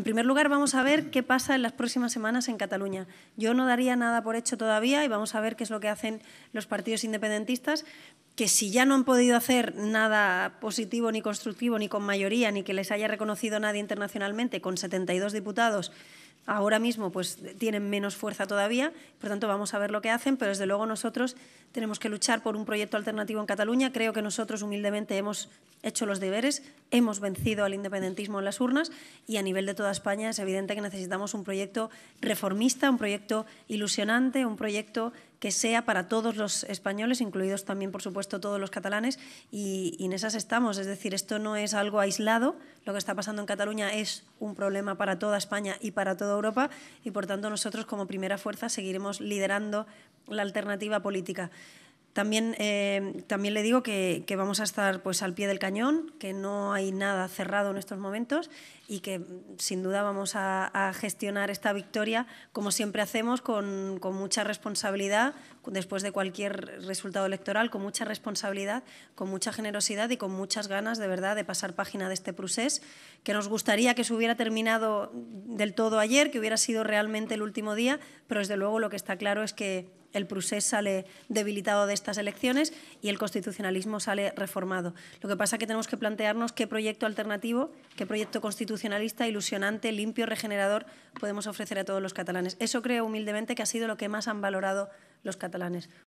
En primer lugar, vamos a ver qué pasa en las próximas semanas en Cataluña. Yo no daría nada por hecho todavía y vamos a ver qué es lo que hacen los partidos independentistas, que si ya no han podido hacer nada positivo ni constructivo, ni con mayoría, ni que les haya reconocido nadie internacionalmente, con 72 diputados, ahora mismo pues tienen menos fuerza todavía, por tanto vamos a ver lo que hacen, pero desde luego nosotros tenemos que luchar por un proyecto alternativo en Cataluña. Creo que nosotros humildemente hemos hecho los deberes, hemos vencido al independentismo en las urnas y a nivel de toda España es evidente que necesitamos un proyecto reformista, un proyecto ilusionante, un proyecto que sea para todos los españoles, incluidos también, por supuesto, todos los catalanes, y, en esas estamos. Es decir, esto no es algo aislado, lo que está pasando en Cataluña es un problema para toda España y para toda Europa, y por tanto nosotros como primera fuerza seguiremos liderando la alternativa política. Eh, también, le digo que, vamos a estar pues, al pie del cañón, que no hay nada cerrado en estos momentos y que sin duda vamos a, gestionar esta victoria como siempre hacemos, con, con, mucha responsabilidad, después de cualquier resultado electoral, con mucha responsabilidad, con mucha generosidad y con muchas ganas de verdad de pasar página de este proceso, que nos gustaría que se hubiera terminado del todo ayer, que hubiera sido realmente el último día, pero desde luego lo que está claro es que el procés sale debilitado de estas elecciones y el constitucionalismo sale reformado. Lo que pasa es que tenemos que plantearnos qué proyecto alternativo, qué proyecto constitucionalista, ilusionante, limpio, regenerador podemos ofrecer a todos los catalanes. Eso creo humildemente que ha sido lo que más han valorado los catalanes.